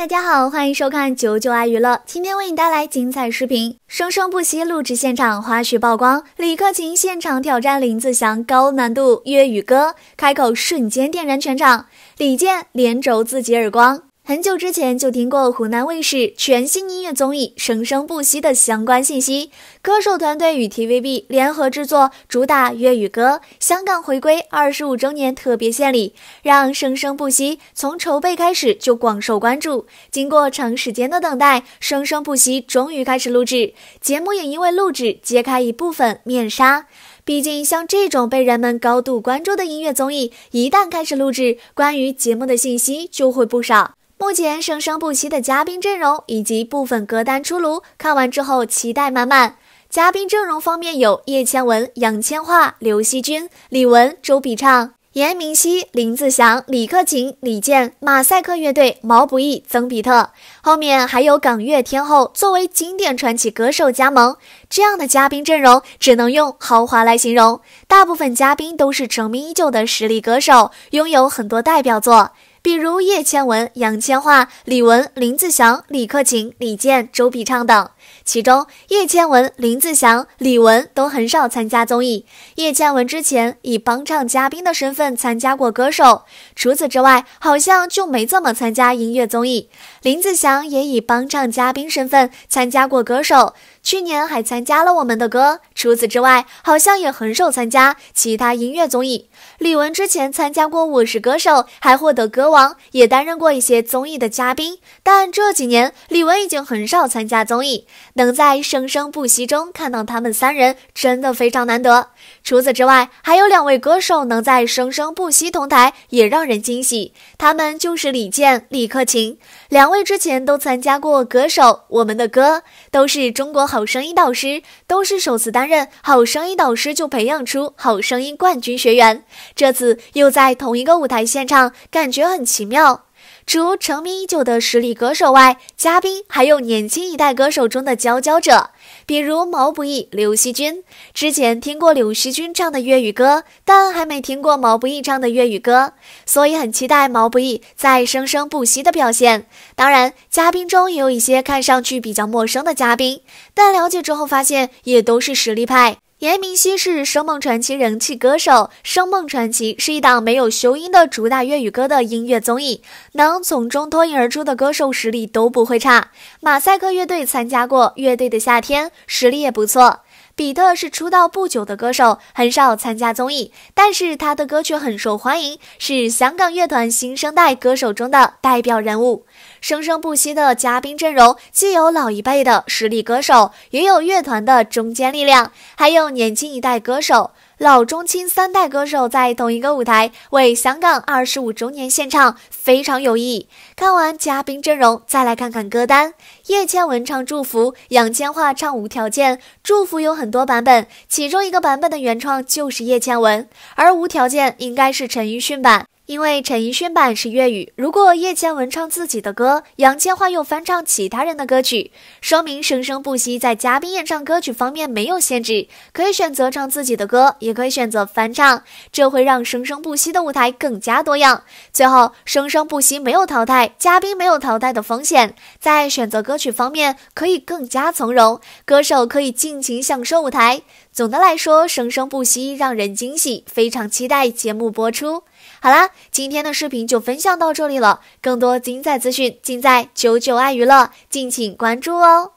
大家好，欢迎收看《九九爱娱乐》，今天为你带来精彩视频。生生不息录制现场花絮曝光，李克勤现场挑战林子祥高难度粤语歌，开口瞬间点燃全场。李健连轴自己耳光。很久之前就听过湖南卫视全新音乐综艺《生生不息》的相关信息，歌手团队与 TVB 联合制作，主打粤语歌，香港回归二十五周年特别献礼，让《生生不息》从筹备开始就广受关注。经过长时间的等待，《生生不息》终于开始录制，节目也因为录制揭开一部分面纱。毕竟，像这种被人们高度关注的音乐综艺，一旦开始录制，关于节目的信息就会不少。目前生生不息的嘉宾阵容以及部分歌单出炉，看完之后期待满满。嘉宾阵容方面有叶倩文、杨千嬅、刘惜君、李玟、周笔畅、严明熙、林子祥、李克勤、李健、马赛克乐队、毛不易、曾比特，后面还有港乐天后作为经典传奇歌手加盟。这样的嘉宾阵容只能用豪华来形容，大部分嘉宾都是成名已久的实力歌手，拥有很多代表作。比如叶倩文、杨千嬅、李玟、林子祥、李克勤、李健、周笔畅等，其中叶倩文、林子祥、李玟都很少参加综艺。叶倩文之前以帮唱嘉宾的身份参加过《歌手》，除此之外好像就没怎么参加音乐综艺。林子祥也以帮唱嘉宾身份参加过《歌手》。去年还参加了我们的歌，除此之外，好像也很少参加其他音乐综艺。李玟之前参加过《我是歌手》，还获得歌王，也担任过一些综艺的嘉宾。但这几年，李玟已经很少参加综艺。能在《生生不息》中看到他们三人，真的非常难得。除此之外，还有两位歌手能在《生生不息》同台，也让人惊喜。他们就是李健、李克勤两位，之前都参加过《歌手》《我们的歌》，都是中国。好声音导师都是首次担任好声音导师，就培养出好声音冠军学员，这次又在同一个舞台现场，感觉很奇妙。除成名已久的实力歌手外，嘉宾还有年轻一代歌手中的佼佼者，比如毛不易、刘惜君。之前听过刘惜君唱的粤语歌，但还没听过毛不易唱的粤语歌，所以很期待毛不易在《生生不息》的表现。当然，嘉宾中也有一些看上去比较陌生的嘉宾，但了解之后发现也都是实力派。严明熙是《声梦传奇》人气歌手，《声梦传奇》是一档没有修音的主打粤语歌的音乐综艺，能从中脱颖而出的歌手实力都不会差。马赛克乐队参加过《乐队的夏天》，实力也不错。比特是出道不久的歌手，很少参加综艺，但是他的歌却很受欢迎，是香港乐团新生代歌手中的代表人物。生生不息的嘉宾阵容，既有老一辈的实力歌手，也有乐团的中坚力量，还有年轻一代歌手，老中青三代歌手在同一个舞台为香港二十五周年献唱，非常有意义。看完嘉宾阵容，再来看看歌单：叶倩文唱《祝福》，杨千嬅唱《无条件》。《祝福》有很多版本，其中一个版本的原创就是叶倩文，而《无条件》应该是陈奕迅版。因为陈奕迅版是粤语，如果叶倩文唱自己的歌，杨千嬅又翻唱其他人的歌曲，说明《生生不息》在嘉宾演唱歌曲方面没有限制，可以选择唱自己的歌，也可以选择翻唱，这会让《生生不息》的舞台更加多样。最后，《生生不息》没有淘汰嘉宾，没有淘汰的风险，在选择歌曲方面可以更加从容，歌手可以尽情享受舞台。总的来说，《生生不息》让人惊喜，非常期待节目播出。好啦，今天的视频就分享到这里了。更多精彩资讯尽在九九爱娱乐，敬请关注哦。